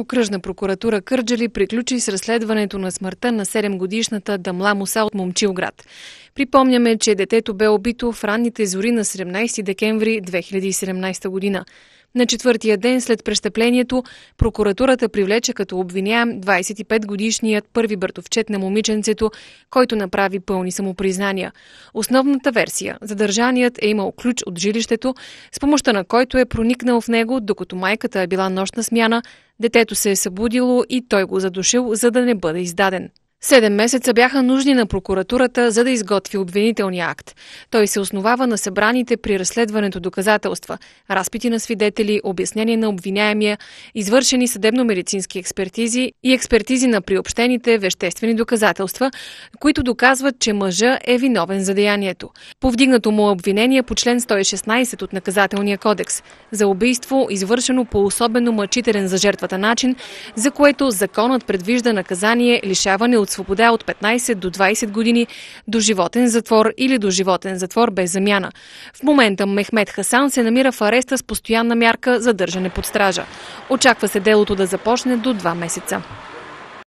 Окръжна прокуратура Кърджали приключи с разследването на смъртта на 7-годишната Дамла Муса от Момчилград. Припомняме, че детето бе убито в ранните зори на 17 декември 2017 година. На четвъртия ден след престъплението прокуратурата привлече като обвиняем 25-годишният първи бъртовчет на момиченцето, който направи пълни самопризнания. Основната версия – задържаният е имал ключ от жилището, с помощта на който е проникнал в него, докато майката е била нощна смяна, детето се е събудило и той го задушил, за да не бъде издаден. Седем месеца бяха нужни на прокуратурата, за да изготви обвинителния акт. Той се основава на събраните при разследването доказателства, разпити на свидетели, обяснение на обвиняемия, извършени съдебно-медицински експертизи и експертизи на приобщените веществени доказателства, които доказват, че мъжа е виновен за деянието. Повдигнато му е обвинение по член 116 от Наказателния кодекс за убийство, извършено по особено мъчителен за жертвата начин, за което законът предвижда наказание лишаване от от свобода от 15 до 20 години до животен затвор или до животен затвор без замяна. В момента Мехмед Хасан се намира в ареста с постоянна мярка за държане под стража. Очаква се делото да започне до 2 месеца.